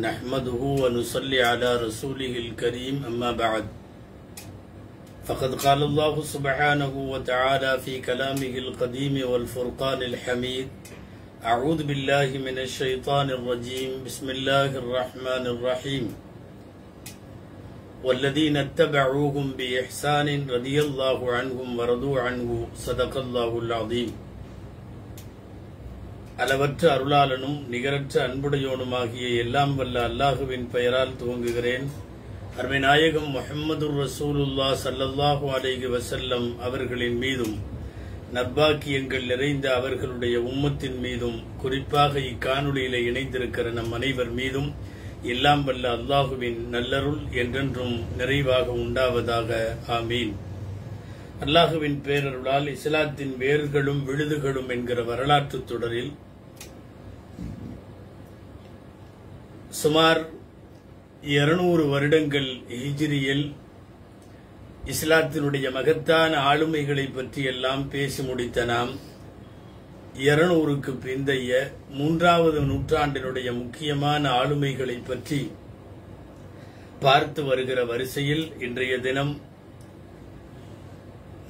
नहमदनसल रसूल करीम अम्माबाद फ़कत काल्लाबानफ़ी कलामक़दीम वफ़ुरक़ानहमीद आऊद बिल्लाशैतानरजीम बसमीम वल्लदीन तबूम बहसान रदी अल्लाम वरदू सदक़ल्लादीम அளவற்ற அருளாளனும் நிகரற்ற அன்புடையோனுமாகிய எல்லாம் வல்ல அல்லாஹுவின் பெயரால் துவங்குகிறேன் அருமை நாயகம் முஹம்மது ரசூலுல்லா சல்லல்லாஹு அலேஹி வசல்லம் அவர்களின் மீதும் நற்பாக்கியங்கள் நிறைந்த அவர்களுடைய உம்மத்தின் மீதும் குறிப்பாக இக்காணொலியில இணைந்திருக்கிற நம் அனைவர் மீதும் எல்லாம் வல்ல அல்லாஹுவின் நல்லருள் என்றென்றும் நிறைவாக உண்டாவதாக ஆமீன் அல்லாஹுவின் பேரருளால் இஸ்லாத்தின் வேர்களும் விழுதுகளும் என்கிற வரலாற்று தொடரில் சுமார் இருநூறு வருடங்கள் ஹிஜிரியில் இஸ்லாத்தினுடைய மகத்தான ஆளுமைகளை பற்றியெல்லாம் பேசி முடித்த நாம் இருநூறுக்கு பிந்தைய மூன்றாவது நூற்றாண்டினுடைய முக்கியமான ஆளுமைகளை பற்றி பார்த்து வருகிற வரிசையில் இன்றைய தினம்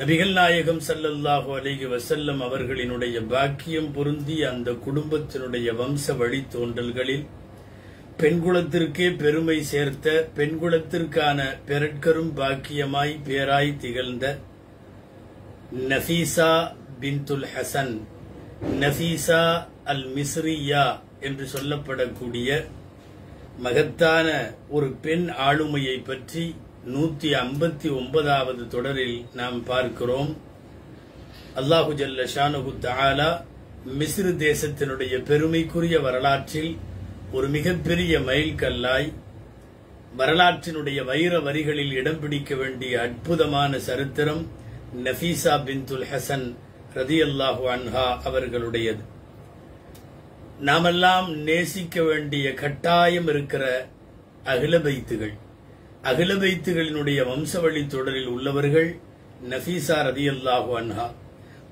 நபிகள் நாயகம் சல்லல்லாஹு அலிகி வசல்லம் அவர்களினுடைய பாக்கியம் பொருந்தி அந்த குடும்பத்தினுடைய வம்ச வழித்தோன்றல்களில் பெண்குலத்திற்கே பெருமை சேர்த்த பெண்குலத்திற்கான பெருட்கரும் பாக்கியமாய் பேராய் திகழ்ந்த நஃபீசா பின்துல் ஹசன் நஃபீசா அல் மிஸ்ரியா என்று சொல்லப்படக்கூடிய மகத்தான ஒரு பெண் ஆளுமையை பற்றி நூத்தி ஐம்பத்தி ஒன்பதாவது தொடரில் நாம் பார்க்கிறோம் அல்லாஹு ஜல்ல ஷானுகு தாலா மிஸ்ரு தேசத்தினுடைய பெருமைக்குரிய வரலாற்றில் ஒரு மிகப்பெரிய மைல்கல்லாய் வரலாற்றினுடைய வைர வரிகளில் இடம் பிடிக்க வேண்டிய அற்புதமான சரித்திரம் நஃபீசா பின்துல் ஹசன் ரதி அல்லாஹு அன்ஹா அவர்களுடையது நாமெல்லாம் நேசிக்க வேண்டிய கட்டாயம் இருக்கிற அகிலபைத்துகள் அகிலபைத்துகளினுடைய வம்சவழி தொடரில் உள்ளவர்கள் நஃபீசா ரதி அல்லாஹு அன்ஹா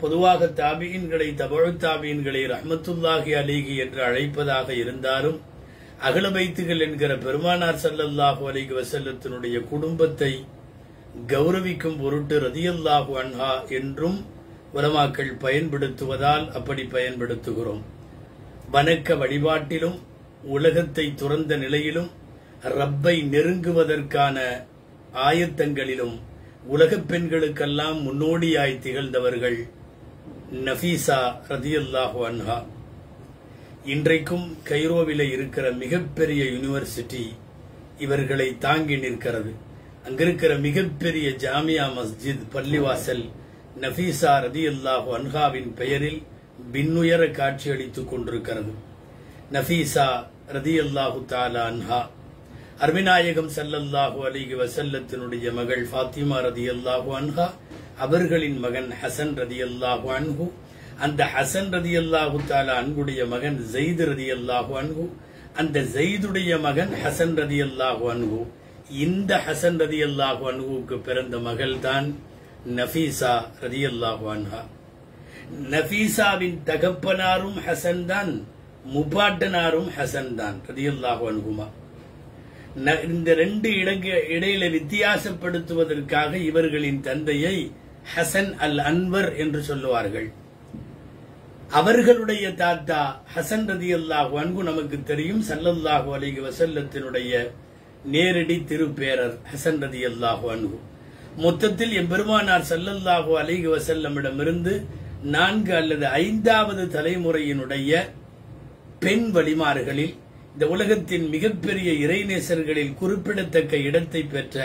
பொதுவாக தாபீன்களை தபழு தாபீன்களை ரஹமத்துல்லாஹி அலிகி என்று அழைப்பதாக இருந்தாலும் அகலபைத்துகள் என்கிற பெருமானார் செல்லல்லாஹு அலைக்கு வசல்லத்தினுடைய குடும்பத்தை கௌரவிக்கும் பொருட்டு ரதியல்லாஹு அன்ஹா என்றும் உலமாக்கள் பயன்படுத்துவதால் அப்படி பயன்படுத்துகிறோம் வணக்க வழிபாட்டிலும் உலகத்தை துறந்த நிலையிலும் ரப்பை நெருங்குவதற்கான ஆயத்தங்களிலும் உலகப் பெண்களுக்கெல்லாம் முன்னோடியாய் திகழ்ந்தவர்கள் நஃபீசா ரதியுல்லாஹு அன்ஹா இன்றைக்கும் கைரோவில இருக்கிற மிகப்பெரிய யூனிவர்சிட்டி இவர்களை தாங்கி நிற்கிறது அங்கிருக்கிற மிகப்பெரிய ஜாமியா மஸ்ஜித் பள்ளிவாசல் நஃபீசா ரதி அல்லாஹ் அன்ஹாவின் பெயரில் பின்னுயர காட்சியளித்துக் கொண்டிருக்கிறது நஃபீசா ரதி அல்லாஹு தாலா அன்ஹா அருமிநாயகம் சல்லல்லாஹு அலிகி வசல்லத்தினுடைய மகள் ஃபாத்திமா ரதி அல்லாஹு அன்ஹா அவர்களின் மகன் ஹசன் ரதி அல்லாஹு அன்ஹூ அந்த ஹசன் ரதி அல்லாஹு தாலா அன்புடைய மகன் ஜெயித் ரதி அல்லாஹு அன்பு அந்த ஜெயிதுடைய மகன் ஹசன் ரதி அல்லாஹு அன்பு இந்த ஹசன் ரதி அல்லாஹு அன்புக்கு பிறந்த மகள் தான் நஃபீசா ரதி அல்லாஹு அன்ஹா நஃபீசாவின் தகப்பனாரும் ஹசன் தான் முபாட்டனாரும் ஹசன் தான் ரதி அல்லாஹு அன்புமா இந்த ரெண்டு இடையில வித்தியாசப்படுத்துவதற்காக இவர்களின் தந்தையை ஹசன் அல் அன்வர் என்று சொல்லுவார்கள் அவர்களுடைய தாத்தா ஹசன் ரதி அல்லாஹு அன்பு நமக்கு தெரியும் சல்லல்லாஹு அலிக வசல்லத்தினுடைய நேரடி திருப்பேரர் ஹசன் ரதி அல்லாஹு அன்பு மொத்தத்தில் எம்பெருமானார் சல்லல்லாஹு அலிக வசல்லமிடமிருந்து நான்கு அல்லது ஐந்தாவது தலைமுறையினுடைய பெண் வழிமாறுகளில் இந்த உலகத்தின் மிகப்பெரிய இறைநேசர்களில் குறிப்பிடத்தக்க இடத்தை பெற்ற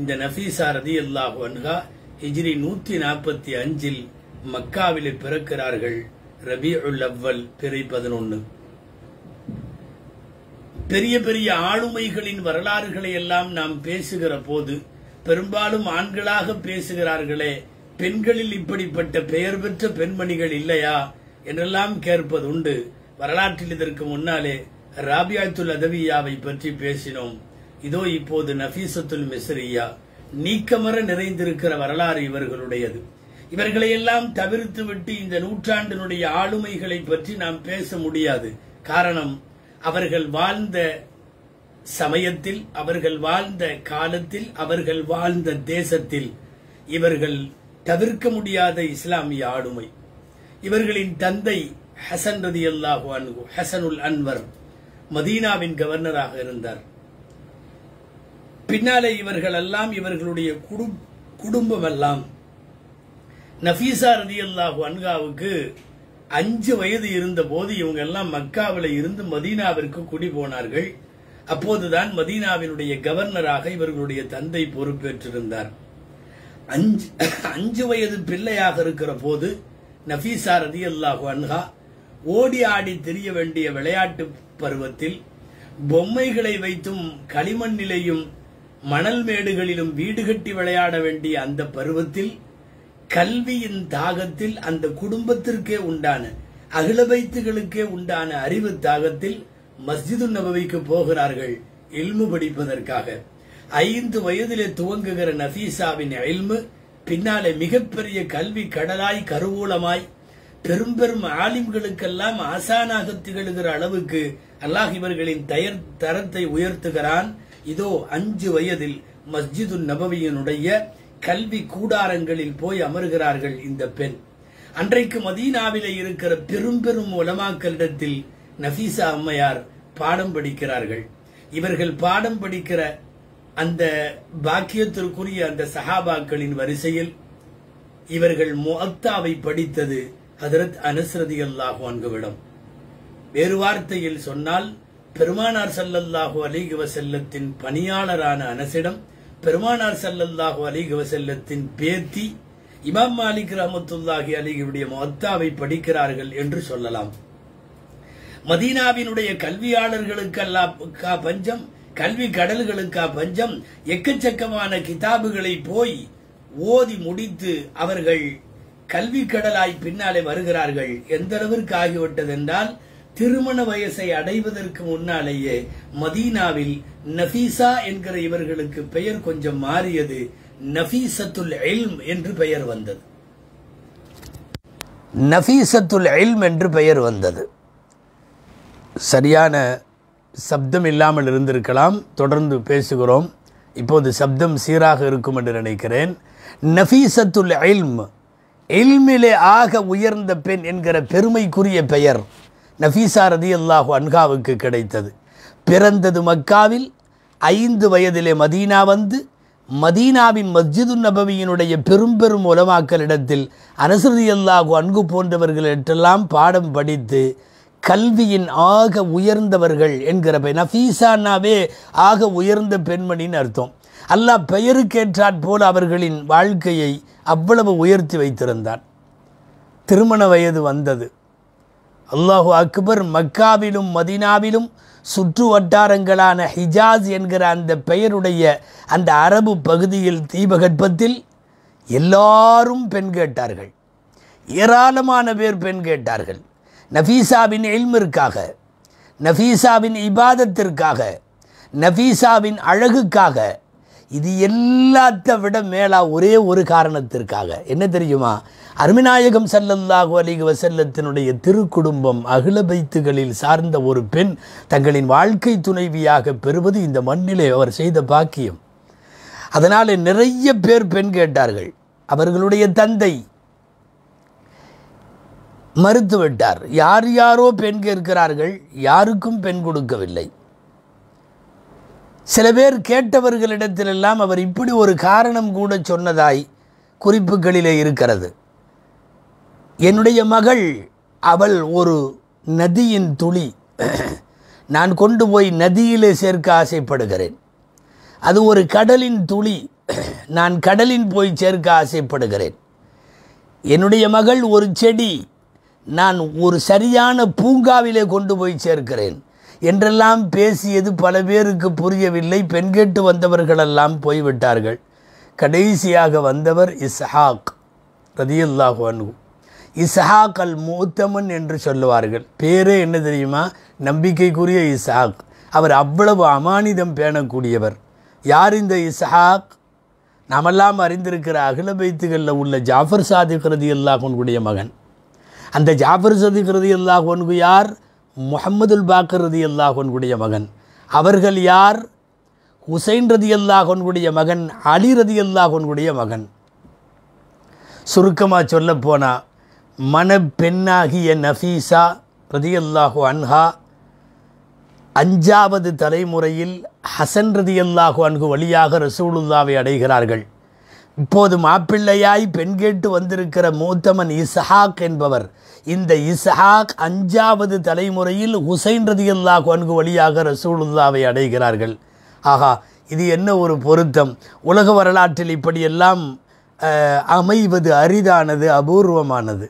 இந்த நஃபீசா ரதி அல்லாஹு அன்ஹா ஹிஜ்ரி நூத்தி நாற்பத்தி அஞ்சில் மக்காவிலே பிறக்கிறார்கள் ரபி உல் அவ்வல் பிறை பதினொன்று பெரிய பெரிய ஆளுமைகளின் வரலாறுகளை எல்லாம் நாம் பேசுகிற போது பெரும்பாலும் ஆண்களாக பேசுகிறார்களே பெண்களில் இப்படிப்பட்ட பெயர் பெற்ற பெண்மணிகள் இல்லையா என்றெல்லாம் கேட்பது உண்டு வரலாற்றில் இதற்கு முன்னாலே ராபியாத்துல் அதவியாவை பற்றி பேசினோம் இதோ இப்போது நபீசத்துல் மிஸ்ரியா நீக்கமர நிறைந்திருக்கிற வரலாறு இவர்களுடையது இவர்களையெல்லாம் தவிர்த்து விட்டு இந்த நூற்றாண்டினுடைய ஆளுமைகளை பற்றி நாம் பேச முடியாது காரணம் அவர்கள் வாழ்ந்த சமயத்தில் அவர்கள் வாழ்ந்த காலத்தில் அவர்கள் வாழ்ந்த தேசத்தில் இவர்கள் தவிர்க்க முடியாத இஸ்லாமிய ஆளுமை இவர்களின் தந்தை ஹசன் ரதி அல்லாஹு அன்கு ஹசனுல் அன்வர் மதீனாவின் கவர்னராக இருந்தார் பின்னாலே இவர்கள் எல்லாம் இவர்களுடைய குடும்பம் எல்லாம் நஃபீசா ரதி அல்லாஹ் அன்காவுக்கு அஞ்சு வயது இருந்த போது இவங்க எல்லாம் மக்காவில் இருந்து மதீனாவிற்கு குடி போனார்கள் அப்போதுதான் மதீனாவினுடைய கவர்னராக இவர்களுடைய தந்தை பொறுப்பேற்றிருந்தார் அஞ்சு அஞ்சு வயது பிள்ளையாக இருக்கிற போது நஃபீசா ரதி அல்லாஹு அன்ஹா ஓடி ஆடி தெரிய வேண்டிய விளையாட்டு பருவத்தில் பொம்மைகளை வைத்தும் களிமண்ணிலையும் மணல் மேடுகளிலும் வீடு கட்டி விளையாட வேண்டிய அந்த பருவத்தில் கல்வியின் தாகத்தில் அந்த குடும்பத்திற்கே உண்டான அகிலபைத்துகளுக்கே உண்டான அறிவு தாகத்தில் மஸ்ஜிது நபவிக்கு போகிறார்கள் இல்மு படிப்பதற்காக ஐந்து வயதிலே துவங்குகிற நசீசாவின் இல்மு பின்னாலே மிகப்பெரிய கல்வி கடலாய் கருவூலமாய் பெரும் பெரும் ஆலிம்களுக்கெல்லாம் ஆசானாக திகழ்கிற அளவுக்கு அல்லாஹ் இவர்களின் தயர் தரத்தை உயர்த்துகிறான் இதோ அஞ்சு வயதில் மஸ்ஜிது நபவியினுடைய கல்வி கூடாரங்களில் போய் அமர்கிறார்கள் இந்த பெண் அன்றைக்கு மதீனாவிலே இருக்கிற பெரும் பெரும் உலமாக்களிடத்தில் நஃபீசா அம்மையார் பாடம் படிக்கிறார்கள் இவர்கள் பாடம் படிக்கிற அந்த பாக்கியத்திற்குரிய அந்த சஹாபாக்களின் வரிசையில் இவர்கள் முஅத்தாவை படித்தது ஹதரத் அனுசரதி அல்லாஹு அன்புவிடம் வேறு வார்த்தையில் சொன்னால் பெருமானார் சல்லல்லாஹு அலிகுவ செல்லத்தின் பணியாளரான அனசிடம் பெருமானார் சல்லல்லாஹு அலிக வசல்லத்தின் பேத்தி இமாம் மாலிக் ரஹமத்துல்லாஹி அலிகளுடைய மொத்தாவை படிக்கிறார்கள் என்று சொல்லலாம் மதீனாவினுடைய கல்வியாளர்களுக்கெல்லாக்கா பஞ்சம் கல்வி கடல்களுக்கா பஞ்சம் எக்கச்சக்கமான கிதாபுகளை போய் ஓதி முடித்து அவர்கள் கல்வி கடலாய் பின்னாலே வருகிறார்கள் எந்த அளவிற்கு ஆகிவிட்டது என்றால் திருமண வயசை அடைவதற்கு முன்னாலேயே மதீனாவில் நஃபீசா என்கிற இவர்களுக்கு பெயர் கொஞ்சம் மாறியது நஃபீசத்துல் எல்ம் என்று பெயர் வந்தது நஃபீசத்துல் எல்ம் என்று பெயர் வந்தது சரியான சப்தம் இல்லாமல் இருந்திருக்கலாம் தொடர்ந்து பேசுகிறோம் இப்போது சப்தம் சீராக இருக்கும் என்று நினைக்கிறேன் நஃபீசத்துல் எல்ம் எல்மிலே ஆக உயர்ந்த பெண் என்கிற பெருமைக்குரிய பெயர் நஃபீசா ரதி அல்லாஹு அன்காவுக்கு கிடைத்தது பிறந்தது மக்காவில் ஐந்து வயதிலே மதீனா வந்து மதீனாவின் மஸ்ஜிது நபவியினுடைய பெரும் உலமாக்கலிடத்தில் அனுசரதி அல்லாஹு அன்பு போன்றவர்களிடெல்லாம் பாடம் படித்து கல்வியின் ஆக உயர்ந்தவர்கள் என்கிற பெயர் நஃபீசானாவே ஆக உயர்ந்த பெண்மணின்னு அர்த்தம் அல்லாஹ் பெயருக்கேற்றாற் போல் அவர்களின் வாழ்க்கையை அவ்வளவு உயர்த்தி வைத்திருந்தான் திருமண வயது வந்தது அல்லாஹு அக்பர் மக்காவிலும் மதினாவிலும் சுற்று வட்டாரங்களான ஹிஜாஸ் என்கிற அந்த பெயருடைய அந்த அரபு பகுதியில் தீபகற்பத்தில் எல்லாரும் பெண் கேட்டார்கள் ஏராளமான பேர் பெண் கேட்டார்கள் நஃபீசாவின் எல்மிற்காக நஃபீசாவின் இபாதத்திற்காக நஃபீசாவின் அழகுக்காக இது எல்லாத்த விட மேலாக ஒரே ஒரு காரணத்திற்காக என்ன தெரியுமா அருமிநாயகம் சல்லல்லாஹு அலிக வசல்லத்தினுடைய திருக்குடும்பம் அகில வைத்துகளில் சார்ந்த ஒரு பெண் தங்களின் வாழ்க்கை துணைவியாக பெறுவது இந்த மண்ணிலே அவர் செய்த பாக்கியம் அதனால் நிறைய பேர் பெண் கேட்டார்கள் அவர்களுடைய தந்தை மறுத்துவிட்டார் யார் யாரோ பெண் கேட்கிறார்கள் யாருக்கும் பெண் கொடுக்கவில்லை சில பேர் கேட்டவர்களிடத்திலெல்லாம் அவர் இப்படி ஒரு காரணம் கூட சொன்னதாய் குறிப்புகளிலே இருக்கிறது என்னுடைய மகள் அவள் ஒரு நதியின் துளி நான் கொண்டு போய் நதியிலே சேர்க்க ஆசைப்படுகிறேன் அது ஒரு கடலின் துளி நான் கடலின் போய் சேர்க்க ஆசைப்படுகிறேன் என்னுடைய மகள் ஒரு செடி நான் ஒரு சரியான பூங்காவிலே கொண்டு போய் சேர்க்கிறேன் என்றெல்லாம் பேசியது பல பேருக்கு புரியவில்லை பெண் கேட்டு வந்தவர்களெல்லாம் போய்விட்டார்கள் கடைசியாக வந்தவர் இஸ்ஹாக் ரதியுல்லாஹு அன்ஹு இஸ்ஹாக் அல் மூத்தமன் என்று சொல்லுவார்கள் பேரே என்ன தெரியுமா நம்பிக்கைக்குரிய இஸ்ஹாக் அவர் அவ்வளவு அமானிதம் பேணக்கூடியவர் யார் இந்த இஸ்ஹாக் நாமெல்லாம் அறிந்திருக்கிற அகில பைத்துகளில் உள்ள ஜாஃபர் சாதிக் ரதி அல்லாஹனுடைய மகன் அந்த ஜாஃபர் சதிக் ரதி அல்லாஹனுக்கு யார் முகமதுல் பாக்கர் ரதி அல்லாஹன்குடைய மகன் அவர்கள் யார் ஹுசைன் ரதி அல்லாஹன்குடைய மகன் அலி ரதி அல்லாஹன்குடைய மகன் சுருக்கமாக சொல்லப்போனால் பெண்ணாகிய நஃபீஸா ரதி அல்லாஹு அன்ஹா அஞ்சாவது தலைமுறையில் ஹசன் ரதி அல்லாஹு அன்கு வழியாக ரசூலுல்லாவை அடைகிறார்கள் இப்போது மாப்பிள்ளையாய் பெண் கேட்டு வந்திருக்கிற மூத்தமன் இசஹாக் என்பவர் இந்த இசஹாக் அஞ்சாவது தலைமுறையில் ஹுசைன் ரதியுல்லா கொன்கு வழியாக ரசூலுல்லாவை அடைகிறார்கள் ஆகா இது என்ன ஒரு பொருத்தம் உலக வரலாற்றில் இப்படியெல்லாம் அமைவது அரிதானது அபூர்வமானது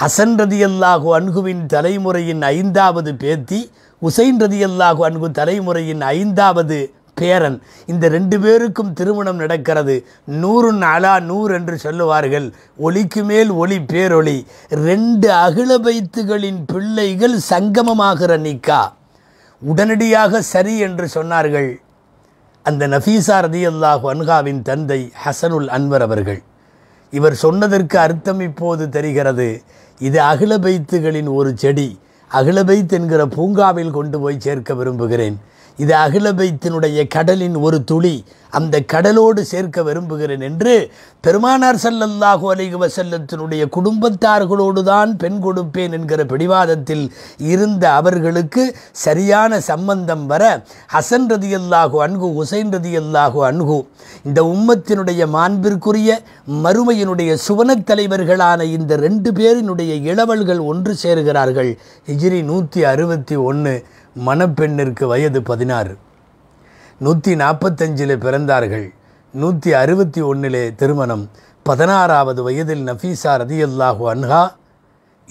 ஹசன் ரதியல்லாஹு அன்குவின் தலைமுறையின் ஐந்தாவது பேத்தி உசைன் ரதியல்லாஹு அன்கு தலைமுறையின் ஐந்தாவது பேரன் இந்த ரெண்டு பேருக்கும் திருமணம் நடக்கிறது நூறு நாளா நூறு என்று சொல்லுவார்கள் ஒளிக்கு மேல் ஒளி பேரொளி ரெண்டு அகில பைத்துகளின் பிள்ளைகள் சங்கமமாகிற நிக்கா உடனடியாக சரி என்று சொன்னார்கள் அந்த நஃபீசா ரதி அல்லாஹ் அன்காவின் தந்தை ஹசனுல் அன்வர் அவர்கள் இவர் சொன்னதற்கு அர்த்தம் இப்போது தெரிகிறது இது அகில பைத்துகளின் ஒரு செடி அகில அகிலபைத் என்கிற பூங்காவில் கொண்டு போய் சேர்க்க விரும்புகிறேன் இது அகிலபைத்தினுடைய கடலின் ஒரு துளி அந்த கடலோடு சேர்க்க விரும்புகிறேன் என்று பெருமானார் சல்லல்லாஹு அலிக வசல்லத்தினுடைய குடும்பத்தார்களோடு தான் பெண் கொடுப்பேன் என்கிற பிடிவாதத்தில் இருந்த அவர்களுக்கு சரியான சம்பந்தம் வர ஹசன் ரதி அல்லாஹு அன்கு ஹுசைன் ரதி அல்லாஹு அன்கு இந்த உம்மத்தினுடைய மாண்பிற்குரிய மறுமையினுடைய சுவனத் தலைவர்களான இந்த ரெண்டு பேரினுடைய இளவல்கள் ஒன்று சேர்கிறார்கள் ஹிஜிரி நூற்றி அறுபத்தி ஒன்று மணப்பெண்ணிற்கு வயது பதினாறு நூற்றி நாற்பத்தஞ்சில் பிறந்தார்கள் நூற்றி அறுபத்தி ஒன்றிலே திருமணம் பதினாறாவது வயதில் நஃபீசா ரதியல்லாஹு அன்ஹா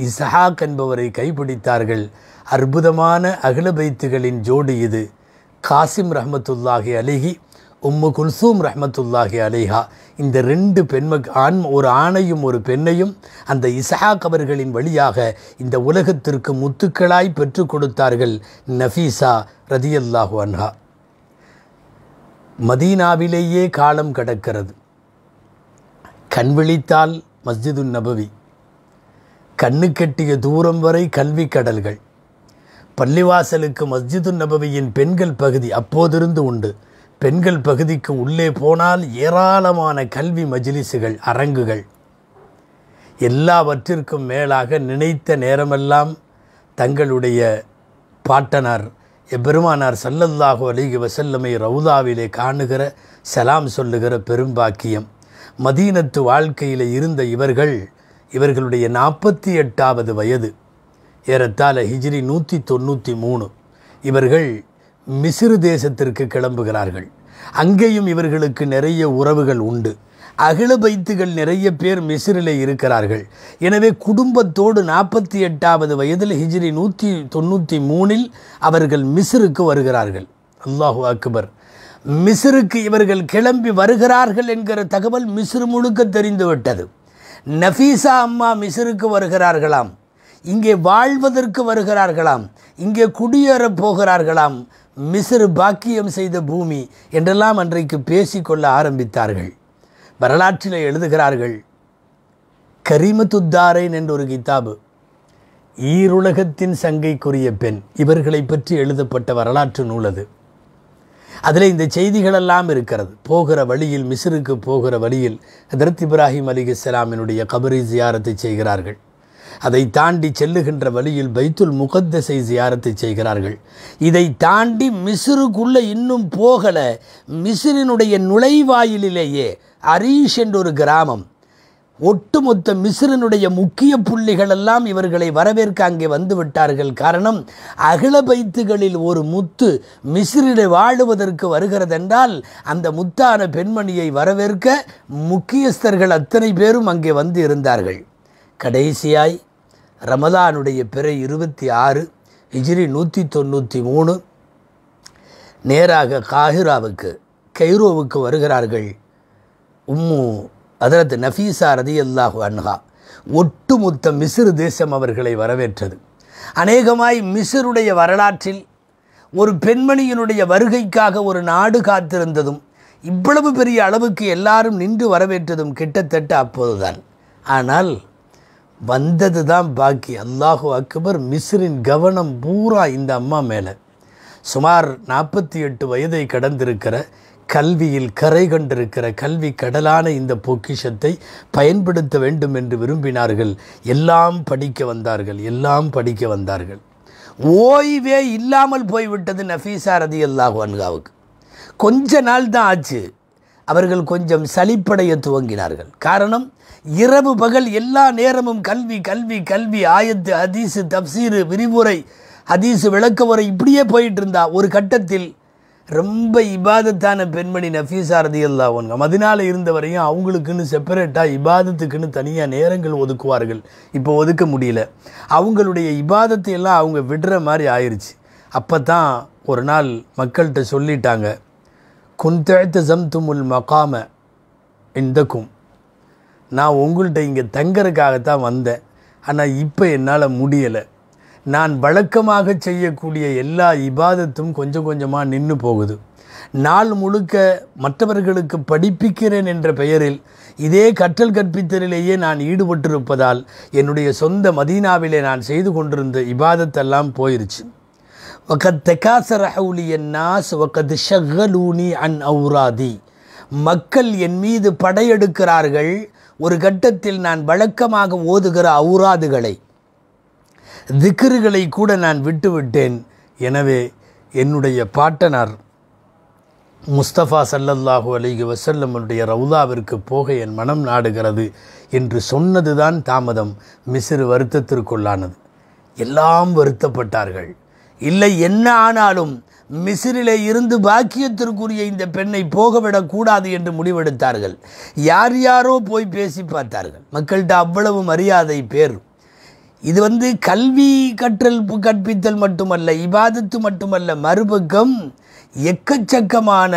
இசஹாக் என்பவரை கைப்பிடித்தார்கள் அற்புதமான அகிலபைத்துகளின் ஜோடி இது காசிம் ரஹமத்துல்லாஹி அலிஹி உம்மு குல்சூம் ரஹமத்துல்லாஹி அலைஹா இந்த ரெண்டு பெண்ம ஆண் ஒரு ஆணையும் ஒரு பெண்ணையும் அந்த இசாக் அவர்களின் வழியாக இந்த உலகத்திற்கு முத்துக்களாய் பெற்றுக் கொடுத்தார்கள் நஃபீஸா ரதியல்லாஹு அன்ஹா மதீனாவிலேயே காலம் கடக்கிறது கண் விழித்தால் மஸ்ஜிது நபவி கண்ணு கட்டிய தூரம் வரை கல்வி கடல்கள் பள்ளிவாசலுக்கு மஸ்ஜிது நபவியின் பெண்கள் பகுதி அப்போதிருந்து உண்டு பெண்கள் பகுதிக்கு உள்ளே போனால் ஏராளமான கல்வி மஜிலிசுகள் அரங்குகள் எல்லாவற்றிற்கும் மேலாக நினைத்த நேரமெல்லாம் தங்களுடைய பாட்டனார் எபெருமானார் சல்லல்லாஹு அலிகி வசல்லமை ரவுதாவிலே காணுகிற செலாம் சொல்லுகிற பெரும்பாக்கியம் மதீனத்து வாழ்க்கையில் இருந்த இவர்கள் இவர்களுடைய நாற்பத்தி எட்டாவது வயது ஏறத்தாழ ஹிஜ்ரி நூற்றி தொண்ணூற்றி மூணு இவர்கள் மிசிறு தேசத்திற்கு கிளம்புகிறார்கள் அங்கேயும் இவர்களுக்கு நிறைய உறவுகள் உண்டு அகில பைத்துகள் நிறைய பேர் மிசிறில் இருக்கிறார்கள் எனவே குடும்பத்தோடு நாற்பத்தி எட்டாவது வயதில் ஹிஜ்ரி நூற்றி தொண்ணூற்றி மூணில் அவர்கள் மிசிறுக்கு வருகிறார்கள் அல்லாஹு அக்பர் மிசிறுக்கு இவர்கள் கிளம்பி வருகிறார்கள் என்கிற தகவல் மிசிறு முழுக்க தெரிந்துவிட்டது நஃபீசா அம்மா மிசிறுக்கு வருகிறார்களாம் இங்கே வாழ்வதற்கு வருகிறார்களாம் இங்கே குடியேறப் போகிறார்களாம் மிசிறு பாக்கியம் செய்த பூமி என்றெல்லாம் அன்றைக்கு பேசிக்கொள்ள ஆரம்பித்தார்கள் வரலாற்றில் எழுதுகிறார்கள் கரிமத்துத்தாரேன் என்ற ஒரு கித்தாபு ஈருலகத்தின் சங்கைக்குரிய பெண் இவர்களை பற்றி எழுதப்பட்ட வரலாற்று நூல் அது அதில் இந்த செய்திகளெல்லாம் இருக்கிறது போகிற வழியில் மிசிறுக்கு போகிற வழியில் ஹதரத் இப்ராஹிம் அலிகலாமினுடைய கபரி ஜியாரத்தை செய்கிறார்கள் அதை தாண்டி செல்லுகின்ற வழியில் பைத்துல் முகத்தசை ஜியாரத்தை செய்கிறார்கள் இதை தாண்டி மிசுருக்குள்ளே இன்னும் போகலை மிசிறினுடைய நுழைவாயிலிலேயே அரீஷ் என்றொரு கிராமம் ஒட்டுமொத்த மிஸ்ரனுடைய முக்கிய புள்ளிகளெல்லாம் இவர்களை வரவேற்க அங்கே வந்து விட்டார்கள் காரணம் அகில பைத்துகளில் ஒரு முத்து மிஸ்ரில் வாழுவதற்கு வருகிறதென்றால் அந்த முத்தான பெண்மணியை வரவேற்க முக்கியஸ்தர்கள் அத்தனை பேரும் அங்கே வந்து இருந்தார்கள் கடைசியாய் ரமதானுடைய பிறை இருபத்தி ஆறு இஜிரி நூற்றி தொண்ணூற்றி மூணு நேராக காஹிராவுக்கு கைரோவுக்கு வருகிறார்கள் உம்மு அதரத் நஃபீசா ரதி அல்லாஹு அன்ஹா ஒட்டுமொத்த மிசிறு தேசம் அவர்களை வரவேற்றது அநேகமாய் மிசிருடைய வரலாற்றில் ஒரு பெண்மணியினுடைய வருகைக்காக ஒரு நாடு காத்திருந்ததும் இவ்வளவு பெரிய அளவுக்கு எல்லாரும் நின்று வரவேற்றதும் கிட்டத்தட்ட அப்போதுதான் ஆனால் வந்தது தான் பாக்கி அல்லாஹு அக்பர் மிஸ்ரின் கவனம் பூரா இந்த அம்மா மேலே சுமார் நாற்பத்தி எட்டு வயதை கடந்திருக்கிற கல்வியில் கரை கண்டிருக்கிற கல்வி கடலான இந்த பொக்கிஷத்தை பயன்படுத்த வேண்டும் என்று விரும்பினார்கள் எல்லாம் படிக்க வந்தார்கள் எல்லாம் படிக்க வந்தார்கள் ஓய்வே இல்லாமல் போய்விட்டது நஃபீசா ரதி அல்லாஹு அன்காவுக்கு கொஞ்ச நாள் தான் ஆச்சு அவர்கள் கொஞ்சம் சலிப்படைய துவங்கினார்கள் காரணம் இரவு பகல் எல்லா நேரமும் கல்வி கல்வி கல்வி ஆயத்து அதீசு தப்சீரு விரிவுரை அதீசு விளக்க இப்படியே போயிட்டு இருந்தா ஒரு கட்டத்தில் ரொம்ப இபாதத்தான பெண்மணி நஃபீஸா ரதியல்லா ஒன்று மதினால இருந்த வரையும் அவங்களுக்குன்னு செப்பரேட்டாக இபாதத்துக்குன்னு தனியாக நேரங்கள் ஒதுக்குவார்கள் இப்போ ஒதுக்க முடியல அவங்களுடைய இபாதத்தை எல்லாம் அவங்க விடுற மாதிரி ஆயிடுச்சு அப்போ தான் ஒரு நாள் மக்கள்கிட்ட சொல்லிட்டாங்க குந்தழ்த்து ஜம்துமுல் மகாம இந்தக்கும் நான் உங்கள்கிட்ட இங்கே தங்கறதுக்காகத்தான் வந்தேன் ஆனால் இப்போ என்னால் முடியலை நான் வழக்கமாக செய்யக்கூடிய எல்லா இபாதத்தும் கொஞ்சம் கொஞ்சமாக நின்று போகுது நாள் முழுக்க மற்றவர்களுக்கு படிப்பிக்கிறேன் என்ற பெயரில் இதே கற்றல் கற்பித்தலிலேயே நான் ஈடுபட்டிருப்பதால் என்னுடைய சொந்த மதீனாவிலே நான் செய்து கொண்டிருந்த இபாதத்தெல்லாம் போயிருச்சு وقد تكاثر حولي நாஸ் وقد شغلوني அன் அவுராதி மக்கள் என் மீது படையெடுக்கிறார்கள் ஒரு கட்டத்தில் நான் வழக்கமாக ஓதுகிற அவுராதுகளை திக்ருகளை கூட நான் விட்டுவிட்டேன் எனவே என்னுடைய பாட்டனார் முஸ்தபா சல்லல்லாஹு அலிஹி வசல்லமனுடைய ரவுதாவிற்கு போக என் மனம் நாடுகிறது என்று சொன்னதுதான் தாமதம் மிசிறு வருத்தத்திற்குள்ளானது எல்லாம் வருத்தப்பட்டார்கள் இல்லை என்ன ஆனாலும் மிசிரிலே இருந்து பாக்கியத்திற்குரிய இந்த பெண்ணை போகவிடக்கூடாது என்று முடிவெடுத்தார்கள் யார் யாரோ போய் பேசி பார்த்தார்கள் மக்கள்கிட்ட அவ்வளவு மரியாதை பேர் இது வந்து கல்வி கற்றல் கற்பித்தல் மட்டுமல்ல இவாதத்து மட்டுமல்ல மறுபக்கம் எக்கச்சக்கமான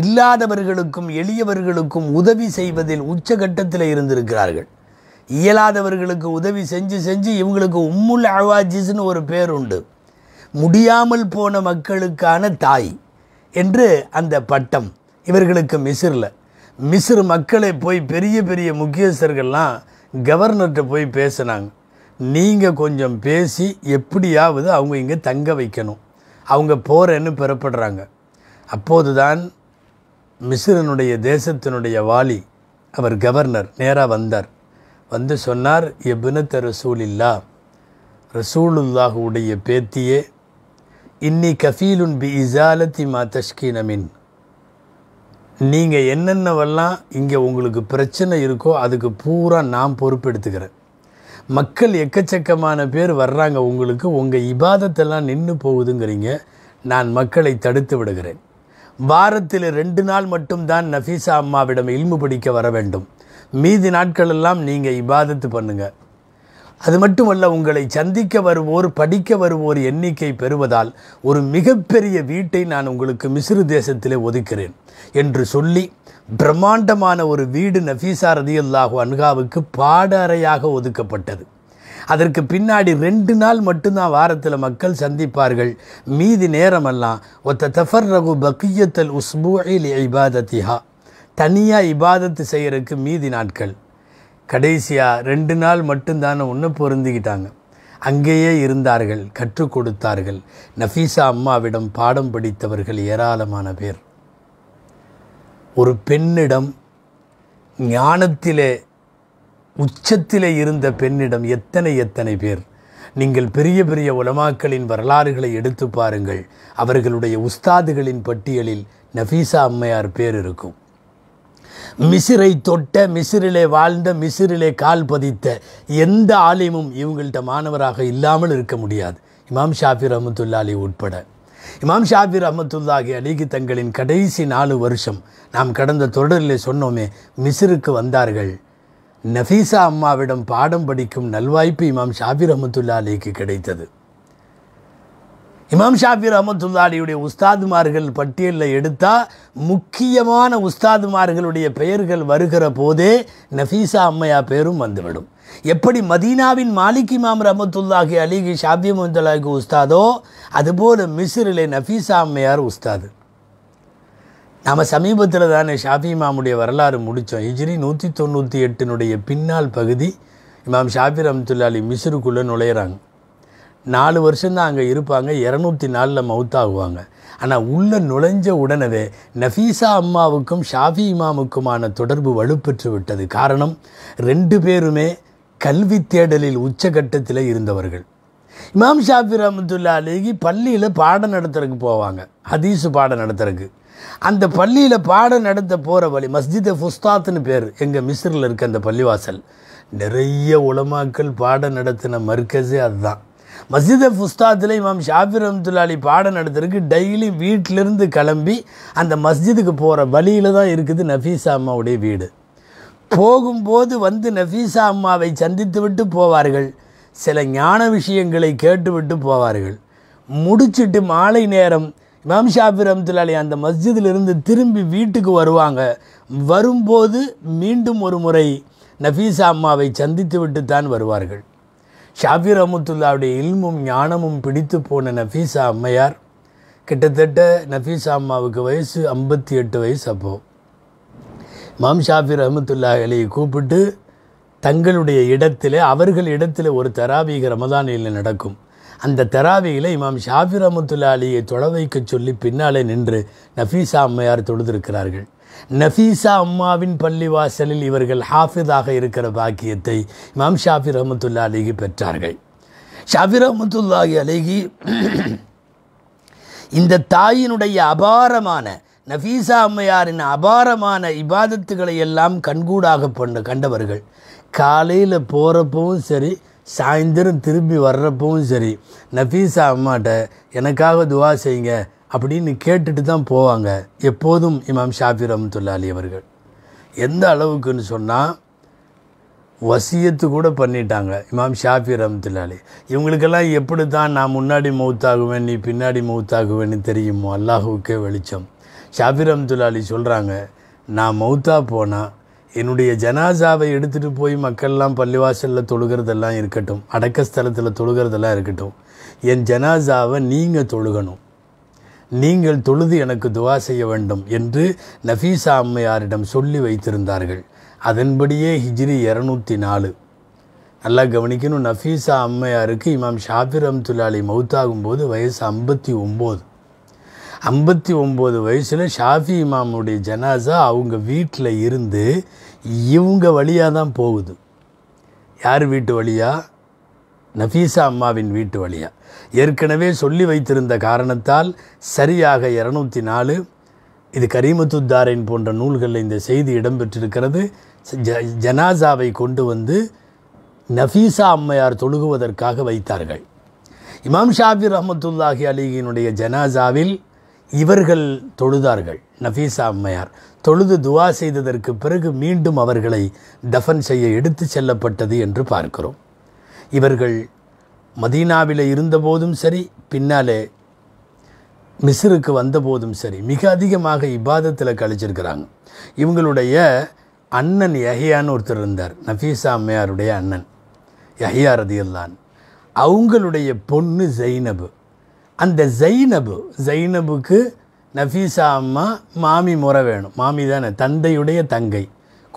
இல்லாதவர்களுக்கும் எளியவர்களுக்கும் உதவி செய்வதில் உச்சகட்டத்தில் இருந்திருக்கிறார்கள் இயலாதவர்களுக்கு உதவி செஞ்சு செஞ்சு இவங்களுக்கு உம்முல் அவாஜிஸ்னு ஒரு பேர் உண்டு முடியாமல் போன மக்களுக்கான தாய் என்று அந்த பட்டம் இவர்களுக்கு மிசிரில் மிசிறு மக்களை போய் பெரிய பெரிய முக்கியஸ்தர்கள்லாம் கவர்னர்கிட்ட போய் பேசினாங்க நீங்கள் கொஞ்சம் பேசி எப்படியாவது அவங்க இங்கே தங்க வைக்கணும் அவங்க போகிறேன்னு பெறப்படுறாங்க அப்போது தான் மிசிறனுடைய தேசத்தினுடைய வாலி அவர் கவர்னர் நேராக வந்தார் வந்து சொன்னார் எபினத்த ரசூலில்லா ரசூலுல்லாஹுடைய பேத்தியே இன்னி கஃபீலுன் பி இசாலத்தி மா தஷ்கீனமின் நீங்கள் என்னென்னவெல்லாம் இங்கே உங்களுக்கு பிரச்சனை இருக்கோ அதுக்கு பூரா நான் பொறுப்பெடுத்துக்கிறேன் மக்கள் எக்கச்சக்கமான பேர் வர்றாங்க உங்களுக்கு உங்கள் இபாதத்தெல்லாம் நின்று போகுதுங்கிறீங்க நான் மக்களை தடுத்து விடுகிறேன் வாரத்தில் ரெண்டு நாள் மட்டும்தான் நஃபீஸா அம்மாவிடம் இல்மு படிக்க வர வேண்டும் மீதி நாட்களெல்லாம் நீங்கள் இபாதத்து பண்ணுங்கள் அது மட்டுமல்ல உங்களை சந்திக்க வருவோர் படிக்க வருவோர் எண்ணிக்கை பெறுவதால் ஒரு மிகப்பெரிய வீட்டை நான் உங்களுக்கு மிஸ்ரு தேசத்திலே ஒதுக்கிறேன் என்று சொல்லி பிரம்மாண்டமான ஒரு வீடு நஃபீசா ரதியுல்லாஹு அன்காவுக்கு பாட ஒதுக்கப்பட்டது அதற்கு பின்னாடி ரெண்டு நாள் மட்டும்தான் வாரத்தில் மக்கள் சந்திப்பார்கள் மீதி நேரமெல்லாம் ஒத்த தஃபர் ரகு பக்கியத்தல் உஸ்பூஇல் இபாதத்திஹா தனியாக இபாதத்து செய்கிறதுக்கு மீதி நாட்கள் கடைசியாக ரெண்டு நாள் மட்டும்தானே ஒன்று பொருந்திக்கிட்டாங்க அங்கேயே இருந்தார்கள் கற்றுக் கொடுத்தார்கள் நஃபீசா அம்மாவிடம் பாடம் படித்தவர்கள் ஏராளமான பேர் ஒரு பெண்ணிடம் ஞானத்திலே உச்சத்திலே இருந்த பெண்ணிடம் எத்தனை எத்தனை பேர் நீங்கள் பெரிய பெரிய உலமாக்களின் வரலாறுகளை எடுத்து பாருங்கள் அவர்களுடைய உஸ்தாதுகளின் பட்டியலில் நஃபீசா அம்மையார் பேர் இருக்கும் மிசிரை தொட்ட மிசிறிலே வாழ்ந்த மிசிறிலே கால் பதித்த எந்த ஆலயமும் இவங்கள்ட்ட மாணவராக இல்லாமல் இருக்க முடியாது இமாம் ஷாஃபி ரஹமத்துல்லா அலி உட்பட இமாம் ஷாஃபி ரஹமத்துல்லாஹி அலிக்கு தங்களின் கடைசி நாலு வருஷம் நாம் கடந்த தொடரில் சொன்னோமே மிசிருக்கு வந்தார்கள் நஃபீசா அம்மாவிடம் பாடம் படிக்கும் நல்வாய்ப்பு இமாம் ஷாஃபி ரஹமத்துல்லா அலிக்கு கிடைத்தது இமாம் ஷாஃபி ரஹமத்துல்லாடியுடைய உஸ்தாதுமார்கள் பட்டியலில் எடுத்தால் முக்கியமான உஸ்தாதுமார்களுடைய பெயர்கள் வருகிற போதே நஃபீசா அம்மையா பேரும் வந்துவிடும் எப்படி மதீனாவின் மாலிக் இமாம் ரஹமத்துல்லாஹி அலிகி ஷாஃபி முஹமத்துல்லாஹிக்கு உஸ்தாதோ அதுபோல் மிஸ்ரிலே நஃபீசா அம்மையார் உஸ்தாது நாம் சமீபத்தில் தானே ஷாஃபி இமாமுடைய வரலாறு முடித்தோம் ஹிஜ்ரி நூற்றி தொண்ணூற்றி எட்டினுடைய பின்னால் பகுதி இமாம் ஷாஃபி ரஹமத்துல்லா மிஸ்ருக்குள்ளே நுழையிறாங்க நாலு வருஷம்தான் அங்கே இருப்பாங்க இரநூத்தி நாலில் மவுத்தாகுவாங்க ஆனால் உள்ளே நுழைஞ்ச உடனே நஃபீஸா அம்மாவுக்கும் ஷாஃபி இமாமுக்குமான தொடர்பு வலுப்பெற்று விட்டது காரணம் ரெண்டு பேருமே கல்வி தேடலில் உச்சகட்டத்தில் இருந்தவர்கள் இமாம் ஷாஃபி ரஹமத்துல்லா அலிகி பள்ளியில் பாடம் நடத்துறதுக்கு போவாங்க ஹதீஸு பாடம் நடத்துறதுக்கு அந்த பள்ளியில் பாடம் நடத்த போகிற வழி மஸ்ஜித் ஃபுஸ்தாத்னு பேர் எங்கள் மிஸ்ரில் இருக்க அந்த பள்ளிவாசல் நிறைய உலமாக்கள் பாடம் நடத்தின மர்க்கஸே அதுதான் மஸ்ஜித் ஃபுஸ்தாத்தில் இமாம் ஷாஃபி ரஹமத்துல்லாலி பாடம் நடத்துறதுக்கு டெய்லி வீட்டிலேருந்து கிளம்பி அந்த மஸ்ஜிதுக்கு போகிற வழியில் தான் இருக்குது நஃபீஸா அம்மாவுடைய வீடு போகும்போது வந்து நஃபீஸா அம்மாவை சந்தித்து விட்டு போவார்கள் சில ஞான விஷயங்களை கேட்டுவிட்டு போவார்கள் முடிச்சுட்டு மாலை நேரம் இமாம் ஷாஃபி ரம்துல்லாலி அந்த மஸ்ஜிதிலிருந்து திரும்பி வீட்டுக்கு வருவாங்க வரும்போது மீண்டும் ஒரு முறை நஃபீஸா அம்மாவை சந்தித்து விட்டு தான் வருவார்கள் ஷாஃபிர் அமுத்துல்லாவுடைய இல்மும் ஞானமும் பிடித்து போன நஃபீஸா அம்மையார் கிட்டத்தட்ட நஃபீஸா அம்மாவுக்கு வயசு ஐம்பத்தி எட்டு வயசு அப்போ மாம் ஷாஃபிர் அஹமத்துல்லா அலியை கூப்பிட்டு தங்களுடைய இடத்தில் அவர்கள் இடத்தில் ஒரு தராவீக ரமதானியில் நடக்கும் அந்த தராவியில் இமாம் ஷாஃபி ரமத்துல்லா அலியை தொலை வைக்க சொல்லி பின்னாலே நின்று நஃபீஸா அம்மையார் தொழுதிருக்கிறார்கள் நஃபீசா அம்மாவின் பள்ளிவாசலில் இவர்கள் ஹாஃபிதாக இருக்கிற பாக்கியத்தை இமாம் ஷாஃபி ரஹமத்துல்லா அலிகி பெற்றார்கள் ஷாஃபி ரஹமத்துல்லாஹி அலிகி இந்த தாயினுடைய அபாரமான நஃபீசா அம்மையாரின் அபாரமான இபாதத்துகளை எல்லாம் கண்கூடாக பண்ண கண்டவர்கள் காலையில் போகிறப்பவும் சரி சாயந்தரம் திரும்பி வர்றப்பவும் சரி நஃபீசா அம்மாட்ட எனக்காக துவா செய்யுங்க அப்படின்னு கேட்டுட்டு தான் போவாங்க எப்போதும் இமாம் ஷாஃபி ரஹமத்துல்லா அலி அவர்கள் எந்த அளவுக்குன்னு சொன்னால் வசியத்து கூட பண்ணிட்டாங்க இமாம் ஷாஃபி அலி இவங்களுக்கெல்லாம் எப்படி தான் நான் முன்னாடி மௌத்தாகுவேன் நீ பின்னாடி மௌத்தாகுவேன்னு தெரியுமோ அல்லாஹுக்கே வெளிச்சம் ஷாஃபி அலி சொல்கிறாங்க நான் மௌத்தா போனால் என்னுடைய ஜனாசாவை எடுத்துகிட்டு போய் மக்கள்லாம் பள்ளிவாசலில் தொழுகிறதெல்லாம் இருக்கட்டும் அடக்க ஸ்தலத்தில் தொழுகிறதெல்லாம் இருக்கட்டும் என் ஜனாசாவை நீங்கள் தொழுகணும் நீங்கள் தொழுது எனக்கு துவா செய்ய வேண்டும் என்று நஃபீசா அம்மையாரிடம் சொல்லி வைத்திருந்தார்கள் அதன்படியே ஹிஜ்ரி இரநூத்தி நாலு நல்லா கவனிக்கணும் நஃபீசா அம்மையாருக்கு இமாம் ஷாபிர் அம்துல்லாலி மவுத்தாகும் போது வயசு ஐம்பத்தி ஒம்பது ஐம்பத்தி ஒம்பது வயசில் ஷாஃபி இமாமுடைய ஜனாசா அவங்க வீட்டில் இருந்து இவங்க வழியாக தான் போகுது யார் வீட்டு வழியாக நஃபீசா அம்மாவின் வீட்டு வழியாக ஏற்கனவே சொல்லி வைத்திருந்த காரணத்தால் சரியாக இரநூத்தி நாலு இது கரீமத்துத்தாரின் போன்ற நூல்களில் இந்த செய்தி இடம்பெற்றிருக்கிறது ஜ ஜனாசாவை கொண்டு வந்து நஃபீசா அம்மையார் தொழுகுவதற்காக வைத்தார்கள் இமாம் ஷாஃபி ரஹமத்துல்லாஹி அலிகினுடைய ஜனாசாவில் இவர்கள் தொழுதார்கள் நஃபீசா அம்மையார் தொழுது துவா செய்ததற்கு பிறகு மீண்டும் அவர்களை தஃபன் செய்ய எடுத்து செல்லப்பட்டது என்று பார்க்கிறோம் இவர்கள் மதீனாவில் இருந்தபோதும் சரி பின்னாலே மிஸ்ருக்கு வந்தபோதும் சரி மிக அதிகமாக இபாதத்தில் கழிச்சிருக்கிறாங்க இவங்களுடைய அண்ணன் யஹியான்னு ஒருத்தர் இருந்தார் நஃபீசா அம்மையாருடைய அண்ணன் யஹியா ரதியல்லான் அவங்களுடைய பொண்ணு ஜைனபு அந்த ஜைனபு ஜைனபுக்கு நஃபீசா அம்மா மாமி முறை வேணும் மாமி தானே தந்தையுடைய தங்கை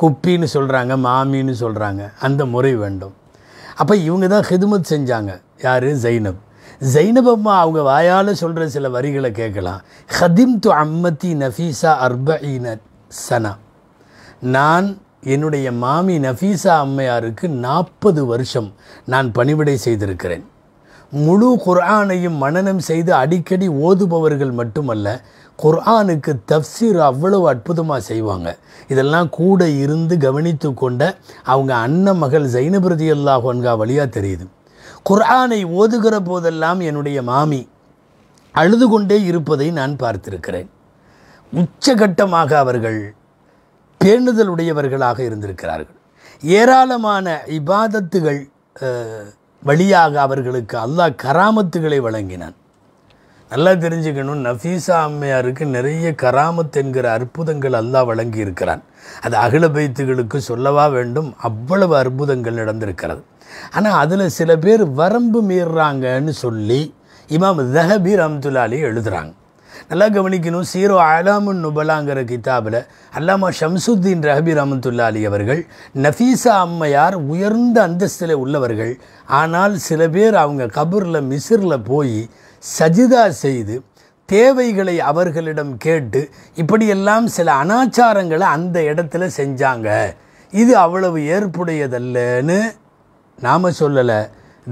குப்பின்னு சொல்கிறாங்க மாமின்னு சொல்கிறாங்க அந்த முறை வேண்டும் அப்போ இவங்க தான் ஹிதுமத் செஞ்சாங்க யார் ஜைனப் ஜைனப் அம்மா அவங்க வாயால் சொல்கிற சில வரிகளை கேட்கலாம் ஹதிம் து அம்மத்தி நஃபீஸா அர்பீன சனா நான் என்னுடைய மாமி நஃபீஸா அம்மையாருக்கு நாற்பது வருஷம் நான் பணிவிடை செய்திருக்கிறேன் முழு குர்ஆனையும் மனநம் செய்து அடிக்கடி ஓதுபவர்கள் மட்டுமல்ல குர்ஆனுக்கு தஃசீர் அவ்வளவு அற்புதமாக செய்வாங்க இதெல்லாம் கூட இருந்து கவனித்து கொண்ட அவங்க அண்ணன் மகள் ஜைனபிரதி அல்லாஹன்கா வழியாக தெரியுது குர்ஆனை ஓதுகிற போதெல்லாம் என்னுடைய மாமி அழுது கொண்டே இருப்பதை நான் பார்த்திருக்கிறேன் உச்சகட்டமாக அவர்கள் பேணுதலுடையவர்களாக இருந்திருக்கிறார்கள் ஏராளமான இபாதத்துகள் வழியாக அவர்களுக்கு அல்லாஹ் கராமத்துகளை வழங்கினான் நல்லா தெரிஞ்சுக்கணும் நஃபீசா அம்மையாருக்கு நிறைய கராமத் என்கிற அற்புதங்கள் அல்லாஹ் வழங்கி இருக்கிறான் அது அகில பைத்துகளுக்கு சொல்லவா வேண்டும் அவ்வளவு அற்புதங்கள் நடந்திருக்கிறது ஆனால் அதில் சில பேர் வரம்பு மீறுறாங்கன்னு சொல்லி இமாம் ஜஹபீர் அம்துல்லாலி எழுதுகிறாங்க நல்லா கவனிக்கணும் சீரோ அலாமுன் நுபலாங்கிற கிதாபில் அல்லாமா ஷம்சுத்தீன் ரஹபீர் அமத்துல்லா அலி அவர்கள் நஃபீசா அம்மையார் உயர்ந்த அந்தஸ்தில் உள்ளவர்கள் ஆனால் சில பேர் அவங்க கபூரில் மிசிரில் போய் சஜிதா செய்து தேவைகளை அவர்களிடம் கேட்டு இப்படியெல்லாம் சில அனாச்சாரங்களை அந்த இடத்துல செஞ்சாங்க இது அவ்வளவு ஏற்புடையதல்லன்னு நாம் சொல்லலை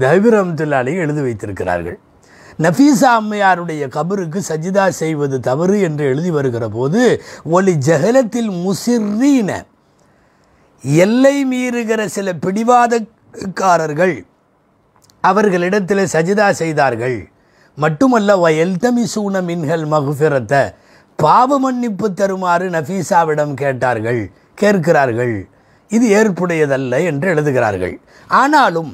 தவிரம்துல்லாலே எழுதி வைத்திருக்கிறார்கள் நஃபீசா அம்மையாருடைய கபருக்கு சஜிதா செய்வது தவறு என்று எழுதி வருகிற போது ஒலி ஜஹலத்தில் முசிறீன எல்லை மீறுகிற சில பிடிவாதக்காரர்கள் அவர்களிடத்தில் சஜிதா செய்தார்கள் மட்டுமல்ல வ எல்தமிசூன மின்ஹல் மகுஃபிரத்தை பாவ மன்னிப்பு தருமாறு நஃபீசாவிடம் கேட்டார்கள் கேட்கிறார்கள் இது ஏற்புடையதல்ல என்று எழுதுகிறார்கள் ஆனாலும்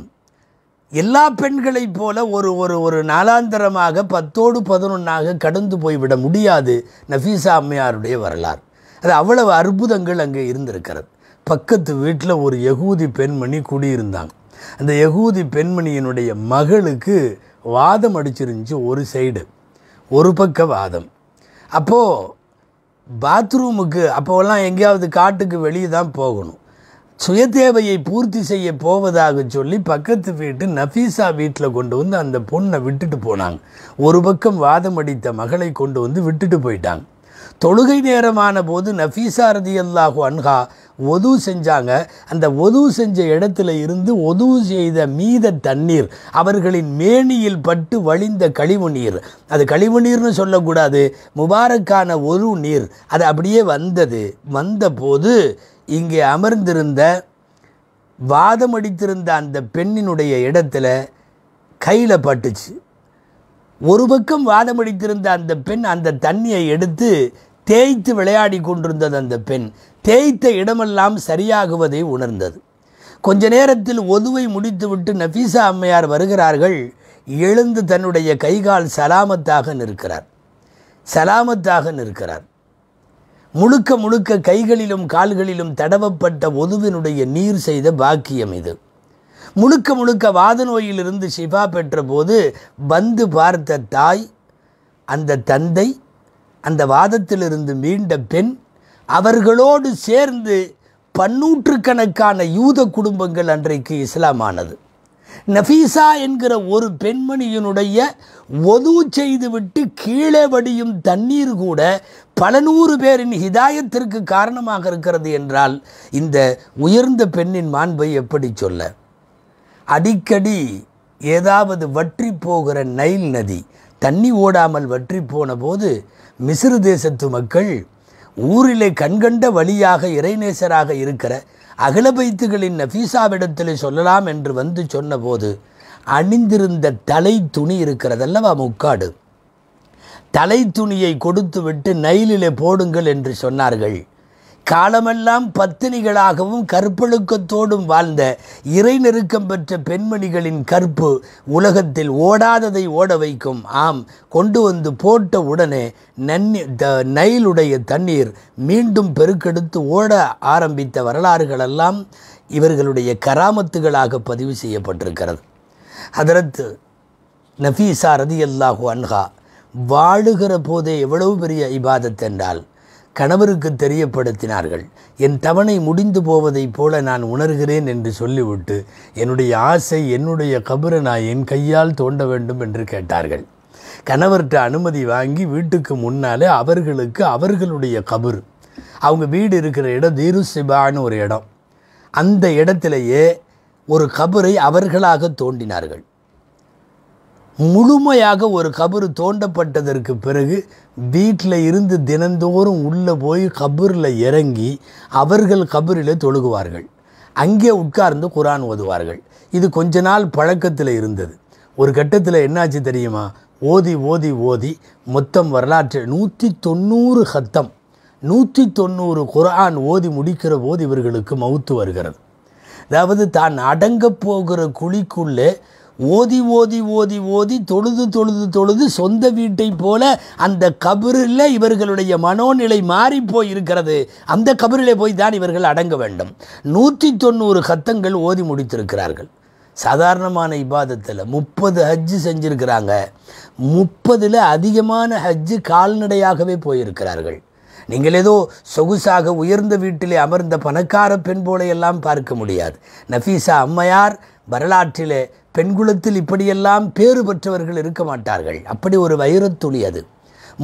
எல்லா பெண்களைப் போல ஒரு ஒரு ஒரு நாளாந்தரமாக பத்தோடு பதினொன்றாக கடந்து போய்விட முடியாது நஃபீசா அம்மையாருடைய வரலாறு அது அவ்வளவு அற்புதங்கள் அங்கே இருந்திருக்கிறது பக்கத்து வீட்டில் ஒரு யகூதி பெண்மணி குடியிருந்தாங்க அந்த யகூதி பெண்மணியினுடைய மகளுக்கு வாதம் அடிச்சிருந்துச்சு ஒரு சைடு ஒரு பக்க வாதம் அப்போது பாத்ரூமுக்கு அப்போல்லாம் எங்கேயாவது காட்டுக்கு வெளியே தான் போகணும் சுயதேவையை பூர்த்தி செய்ய போவதாக சொல்லி பக்கத்து வீட்டு நஃபீஸா வீட்டில் கொண்டு வந்து அந்த பொண்ணை விட்டுட்டு போனாங்க ஒரு பக்கம் வாதம் அடித்த மகளை கொண்டு வந்து விட்டுட்டு போயிட்டாங்க தொழுகை நேரமான போது நஃபீசாரதி அல்லாஹு அன்ஹா ஒது செஞ்சாங்க அந்த ஒது செஞ்ச இடத்துல இருந்து ஒது செய்த மீத தண்ணீர் அவர்களின் மேனியில் பட்டு வழிந்த கழிவு நீர் அது கழிவு நீர்னு சொல்லக்கூடாது முபாரக்கான ஒரு நீர் அது அப்படியே வந்தது வந்தபோது இங்கே அமர்ந்திருந்த வாதம் அடித்திருந்த அந்த பெண்ணினுடைய இடத்துல கையில் பட்டுச்சு ஒரு பக்கம் வாதம் அடித்திருந்த அந்த பெண் அந்த தண்ணியை எடுத்து தேய்த்து விளையாடி கொண்டிருந்தது அந்த பெண் தேய்த்த இடமெல்லாம் சரியாகுவதை உணர்ந்தது கொஞ்ச நேரத்தில் ஒதுவை முடித்துவிட்டு நஃபீசா அம்மையார் வருகிறார்கள் எழுந்து தன்னுடைய கைகால் சலாமத்தாக நிற்கிறார் சலாமத்தாக நிற்கிறார் முழுக்க முழுக்க கைகளிலும் கால்களிலும் தடவப்பட்ட ஒதுவினுடைய நீர் செய்த பாக்கியம் இது முழுக்க முழுக்க வாத நோயிலிருந்து சிஃபா பெற்றபோது வந்து பார்த்த தாய் அந்த தந்தை அந்த வாதத்திலிருந்து மீண்ட பெண் அவர்களோடு சேர்ந்து பன்னூற்றுக்கணக்கான யூத குடும்பங்கள் அன்றைக்கு இஸ்லாமானது நஃபீசா என்கிற ஒரு பெண்மணியினுடைய ஒது செய்துவிட்டு கீழே வடியும் தண்ணீர் கூட பல நூறு பேரின் ஹிதாயத்திற்கு காரணமாக இருக்கிறது என்றால் இந்த உயர்ந்த பெண்ணின் மாண்பை எப்படி சொல்ல அடிக்கடி ஏதாவது வற்றி போகிற நைல் நதி தண்ணி ஓடாமல் வற்றி போன போது மிசிறு தேசத்து மக்கள் ஊரிலே கண்கண்ட வழியாக இறைநேசராக இருக்கிற அகலபைத்துகளின் நஃபீசாவிடத்தில் சொல்லலாம் என்று வந்து சொன்னபோது அணிந்திருந்த தலை துணி இருக்கிறதல்லவா முக்காடு தலை துணியை விட்டு நைலிலே போடுங்கள் என்று சொன்னார்கள் காலமெல்லாம் பத்தினிகளாகவும் கற்பழுக்கத்தோடும் வாழ்ந்த இறை நெருக்கம் பெற்ற பெண்மணிகளின் கற்பு உலகத்தில் ஓடாததை ஓட வைக்கும் ஆம் கொண்டு வந்து போட்ட உடனே நன்னி த நைலுடைய தண்ணீர் மீண்டும் பெருக்கெடுத்து ஓட ஆரம்பித்த வரலாறுகளெல்லாம் இவர்களுடைய கராமத்துகளாக பதிவு செய்யப்பட்டிருக்கிறது அதரத்து நஃபீசா ரதி அல்லாஹு அன்ஹா வாழுகிற போதே எவ்வளவு பெரிய இபாதத் என்றால் கணவருக்கு தெரியப்படுத்தினார்கள் என் தவணை முடிந்து போவதைப் போல நான் உணர்கிறேன் என்று சொல்லிவிட்டு என்னுடைய ஆசை என்னுடைய கபரை நான் என் கையால் தோண்ட வேண்டும் என்று கேட்டார்கள் கணவர்கிட்ட அனுமதி வாங்கி வீட்டுக்கு முன்னாலே அவர்களுக்கு அவர்களுடைய கபர் அவங்க வீடு இருக்கிற இடம் தீரு சிபான்னு ஒரு இடம் அந்த இடத்திலேயே ஒரு கபரை அவர்களாக தோண்டினார்கள் முழுமையாக ஒரு கபர் தோண்டப்பட்டதற்கு பிறகு வீட்டில் இருந்து தினந்தோறும் உள்ளே போய் கபரில் இறங்கி அவர்கள் கபரில் தொழுகுவார்கள் அங்கே உட்கார்ந்து குரான் ஓதுவார்கள் இது கொஞ்ச நாள் பழக்கத்தில் இருந்தது ஒரு கட்டத்தில் என்னாச்சு தெரியுமா ஓதி ஓதி ஓதி மொத்தம் வரலாற்று நூற்றி தொண்ணூறு ஹத்தம் நூற்றி தொண்ணூறு குரான் ஓதி முடிக்கிற போது இவர்களுக்கு மவுத்து வருகிறது அதாவது தான் அடங்கப் போகிற குழிக்குள்ளே ஓதி ஓதி ஓதி ஓதி தொழுது தொழுது தொழுது சொந்த வீட்டை போல அந்த கபரில் இவர்களுடைய மனோநிலை மாறி போயிருக்கிறது அந்த கபரிலே போய் தான் இவர்கள் அடங்க வேண்டும் நூற்றி தொண்ணூறு கத்தங்கள் ஓதி முடித்திருக்கிறார்கள் சாதாரணமான இபாதத்தில் முப்பது ஹஜ்ஜு செஞ்சுருக்கிறாங்க முப்பதில் அதிகமான ஹஜ்ஜு கால்நடையாகவே போயிருக்கிறார்கள் நீங்கள் ஏதோ சொகுசாக உயர்ந்த வீட்டிலே அமர்ந்த பணக்கார பெண் போல எல்லாம் பார்க்க முடியாது நஃபீஸா அம்மையார் வரலாற்றிலே பெண்குலத்தில் இப்படியெல்லாம் பேறு பெற்றவர்கள் இருக்க மாட்டார்கள் அப்படி ஒரு வைரத்துளி அது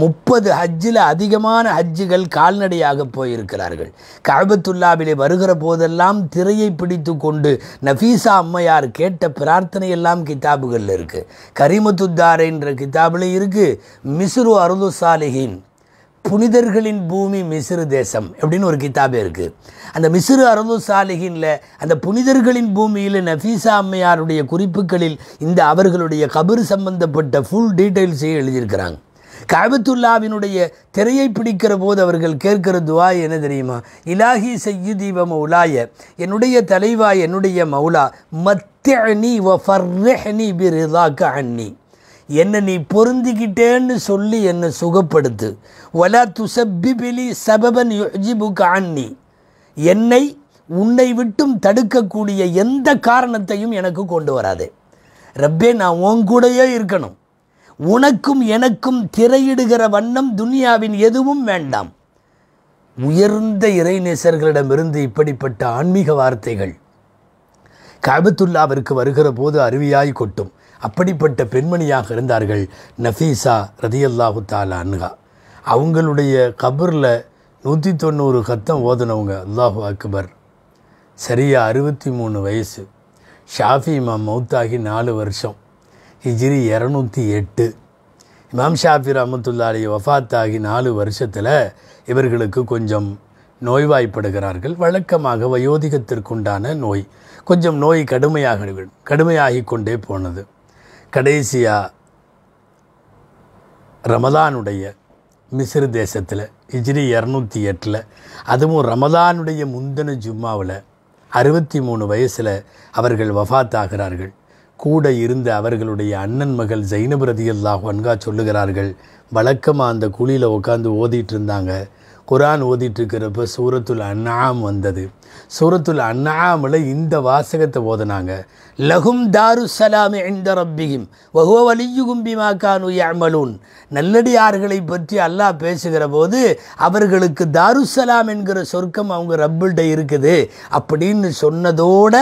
முப்பது ஹஜ்ஜில் அதிகமான ஹஜ்ஜுகள் கால்நடையாக போயிருக்கிறார்கள் கழபத்துல்லாவிலே வருகிற போதெல்லாம் திரையை பிடித்து கொண்டு நஃபீசா அம்மையார் கேட்ட பிரார்த்தனை எல்லாம் கிதாபுகளில் இருக்குது கரிமத்துத்தாரைன்ற கிதாபில் இருக்குது மிஸ்ரு அருது புனிதர்களின் பூமி மிசிறு தேசம் அப்படின்னு ஒரு கித்தாபே இருக்குது அந்த மிசிறு அரபு சாலிகின்ல அந்த புனிதர்களின் பூமியில் நஃபீசா அம்மையாருடைய குறிப்புகளில் இந்த அவர்களுடைய கபர் சம்பந்தப்பட்ட ஃபுல் டீட்டெயில்ஸையும் எழுதியிருக்கிறாங்க காபத்துல்லாவினுடைய திரையை பிடிக்கிற போது அவர்கள் கேட்கிற துவா என்ன தெரியுமா இலாஹி செய்யு தீப மௌலாய என்னுடைய தலைவா என்னுடைய மௌலா மத்தனி வஃபர்ரஹ்னி பிரிதாக்க அண்ணி என்னை நீ பொருந்திக்கிட்டேன்னு சொல்லி என்னை சுகப்படுத்து ஒலா துசப்பிபிலி சபபன் யுஜிபு காண்ணி என்னை உன்னை விட்டும் தடுக்கக்கூடிய எந்த காரணத்தையும் எனக்கு கொண்டு வராது ரப்பே நான் உன் கூடயே இருக்கணும் உனக்கும் எனக்கும் திரையிடுகிற வண்ணம் துனியாவின் எதுவும் வேண்டாம் உயர்ந்த இறைநேசர்களிடமிருந்து இப்படிப்பட்ட ஆன்மீக வார்த்தைகள் கபத்துல்லாவிற்கு வருகிற போது அருவியாய் கொட்டும் அப்படிப்பட்ட பெண்மணியாக இருந்தார்கள் நஃபீசா ரதியல்லாஹு தாலா அன்ஹா அவங்களுடைய கபரில் நூற்றி தொண்ணூறு கத்தம் ஓதுனவங்க அல்லாஹு அக்பர் சரியாக அறுபத்தி மூணு வயசு ஷாஃபி இமாம் மௌத்தாகி நாலு வருஷம் ஹிஜ்ரி இரநூத்தி எட்டு இமாம் ஷாஃபி ரஹமத்துல்லாலி வஃபாத்தாகி நாலு வருஷத்தில் இவர்களுக்கு கொஞ்சம் நோய்வாய்ப்படுகிறார்கள் வழக்கமாக வயோதிகத்திற்குண்டான நோய் கொஞ்சம் நோய் கடுமையாக கடுமையாகி கொண்டே போனது கடைசியாக ரமதானுடைய மிசிறு தேசத்தில் ஹிஜ்ரி இரநூத்தி எட்டில் அதுவும் ரமதானுடைய முந்தின ஜும்மாவில் அறுபத்தி மூணு வயசில் அவர்கள் ஆகிறார்கள் கூட இருந்த அவர்களுடைய அண்ணன் மகள் ஜைனப் ரதி அல்லாஹ் சொல்லுகிறார்கள் வழக்கமாக அந்த குழியில் உட்காந்து ஓதிட்டு இருந்தாங்க குரான் ஓதிட்டுருக்கிறப்ப சூரத்துல் அன்னாம் வந்தது சூரத்துல் அன்னாமில் இந்த வாசகத்தை ஓதுனாங்க லகும் தாரு சலாமி இந்த ரப்பிகிம் வகுவ வலியுகும் பிமா கானு நல்லடியார்களை பற்றி அல்லாஹ் பேசுகிற போது அவர்களுக்கு சலாம் என்கிற சொர்க்கம் அவங்க ரப்பிள்கிட்ட இருக்குது அப்படின்னு சொன்னதோட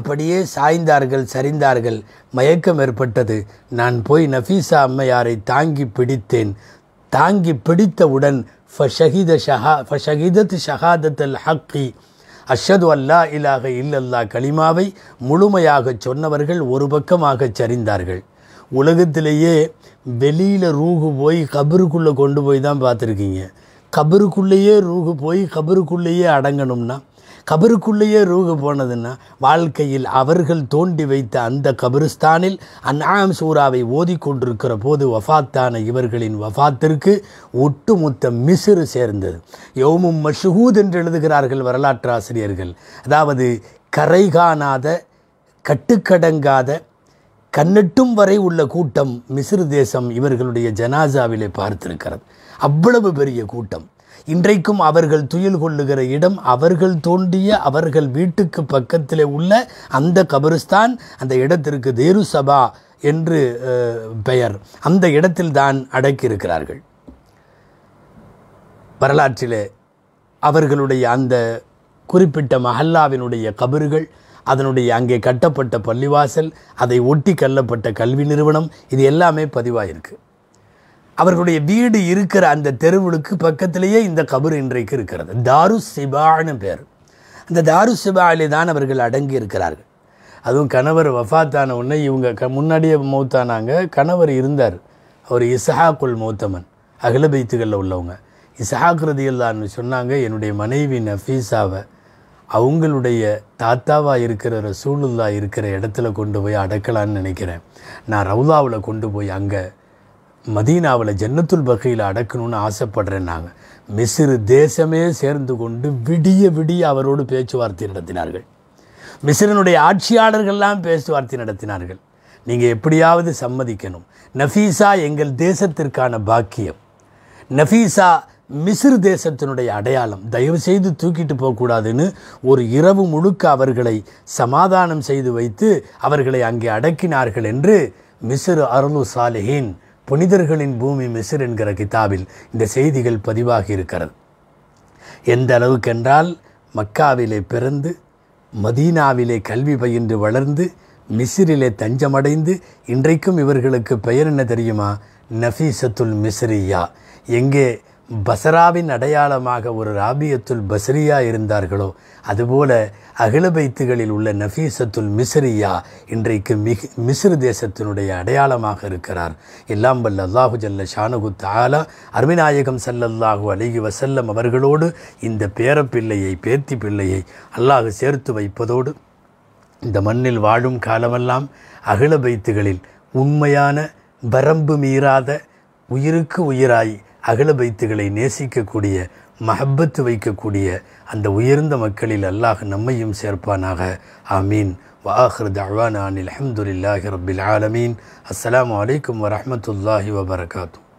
அப்படியே சாய்ந்தார்கள் சரிந்தார்கள் மயக்கம் ஏற்பட்டது நான் போய் நஃபீசா அம்மையாரை தாங்கி பிடித்தேன் தாங்கி பிடித்தவுடன் ஃபஷஹித ஷஹா ஃபஷஹிதத் ஷஹாதத் அல் ஹக்கி அஷது அல்லா இலாக இல்லல்லா கலிமாவை முழுமையாக சொன்னவர்கள் ஒரு பக்கமாக சரிந்தார்கள் உலகத்திலேயே வெளியில் ரூகு போய் கபருக்குள்ளே கொண்டு போய் தான் பார்த்துருக்கீங்க கபருக்குள்ளேயே ரூகு போய் கபருக்குள்ளேயே அடங்கணும்னா கபருக்குள்ளேயே ரூகு போனதுன்னா வாழ்க்கையில் அவர்கள் தோண்டி வைத்த அந்த கபருஸ்தானில் அன்னாம் சூறாவை ஓதி கொண்டிருக்கிற போது வஃத்தான இவர்களின் வஃத்திற்கு ஒட்டுமொத்த மிசிறு சேர்ந்தது யோமும் மஷூத் என்று எழுதுகிறார்கள் வரலாற்று ஆசிரியர்கள் அதாவது கரை காணாத கட்டுக்கடங்காத கண்ணெட்டும் வரை உள்ள கூட்டம் மிசிறு தேசம் இவர்களுடைய ஜனாசாவிலே பார்த்திருக்கிறது அவ்வளவு பெரிய கூட்டம் இன்றைக்கும் அவர்கள் துயில் கொள்ளுகிற இடம் அவர்கள் தோண்டிய அவர்கள் வீட்டுக்கு பக்கத்தில் உள்ள அந்த கபருஸ்தான் அந்த இடத்திற்கு தேரு சபா என்று பெயர் அந்த இடத்தில்தான் அடக்கியிருக்கிறார்கள் வரலாற்றிலே அவர்களுடைய அந்த குறிப்பிட்ட மஹல்லாவினுடைய கபறுகள் அதனுடைய அங்கே கட்டப்பட்ட பள்ளிவாசல் அதை ஒட்டி கல்லப்பட்ட கல்வி நிறுவனம் இது எல்லாமே பதிவாயிருக்கு அவர்களுடைய வீடு இருக்கிற அந்த தெருவுக்கு பக்கத்திலேயே இந்த கபர் இன்றைக்கு இருக்கிறது தாரு சிபான்னு பேர் அந்த தாரு சிபாலே தான் அவர்கள் அடங்கி இருக்கிறார்கள் அதுவும் கணவர் வஃத்தான உடனே இவங்க க முன்னாடியே மௌத்தானாங்க கணவர் இருந்தார் அவர் இசஹாக்குல் மௌத்தமன் அகில பைத்துகளில் உள்ளவங்க இல்லான்னு சொன்னாங்க என்னுடைய மனைவி நஃபீஸாவை அவங்களுடைய தாத்தாவாக இருக்கிற சூழ்நிலாக இருக்கிற இடத்துல கொண்டு போய் அடக்கலான்னு நினைக்கிறேன் நான் ரவுலாவில் கொண்டு போய் அங்கே மதீனாவில் ஜன்னத்துல் வகையில் அடக்கணும்னு ஆசைப்படுறேன்னாங்க மிசிறு தேசமே சேர்ந்து கொண்டு விடிய விடிய அவரோடு பேச்சுவார்த்தை நடத்தினார்கள் மிசிறனுடைய ஆட்சியாளர்கள்லாம் பேச்சுவார்த்தை நடத்தினார்கள் நீங்கள் எப்படியாவது சம்மதிக்கணும் நஃபீஸா எங்கள் தேசத்திற்கான பாக்கியம் நஃபீஸா மிசிறு தேசத்தினுடைய அடையாளம் தயவு செய்து தூக்கிட்டு போகக்கூடாதுன்னு ஒரு இரவு முழுக்க அவர்களை சமாதானம் செய்து வைத்து அவர்களை அங்கே அடக்கினார்கள் என்று மிசிறு அருணு சாலிஹின் புனிதர்களின் பூமி மிசர் என்கிற கிதாபில் இந்த செய்திகள் பதிவாகி இருக்கிறது எந்த அளவுக்கென்றால் மக்காவிலே பிறந்து மதீனாவிலே கல்வி பயின்று வளர்ந்து மிசிரிலே தஞ்சமடைந்து இன்றைக்கும் இவர்களுக்கு பெயர் என்ன தெரியுமா நஃபீசத்துல் மிஸ்ரியா எங்கே பசராவின் அடையாளமாக ஒரு ராபியத்துல் பசரியா இருந்தார்களோ அதுபோல அகிலபைத்துகளில் உள்ள நஃபீசத்துல் மிஸ்ரியா இன்றைக்கு மிக மிஸ்ரு தேசத்தினுடைய அடையாளமாக இருக்கிறார் எல்லாம் வல்ல அல்லாஹு ஜல்ல ஷானுகு தாலா அருமிநாயகம் சல்லல்லாஹு அலிகி வசல்லம் அவர்களோடு இந்த பேரப்பிள்ளையை பேத்தி பிள்ளையை அல்லாஹு சேர்த்து வைப்பதோடு இந்த மண்ணில் வாழும் காலமெல்லாம் அகிலபைத்துகளில் உண்மையான வரம்பு மீறாத உயிருக்கு உயிராய் அகல பைத்துகளை நேசிக்கக்கூடிய மஹப்பத்து வைக்கக்கூடிய அந்த உயர்ந்த மக்களில் அல்லாஹ் நம்மையும் சேர்ப்பானாக ஆமீன் வாஹர் தவானான் அலமதுல்லாஹி ரபில் ஆலமீன் அஸ்லாம் வலைக்கம் வரமத்துல்லாஹி வபரகாத்தூ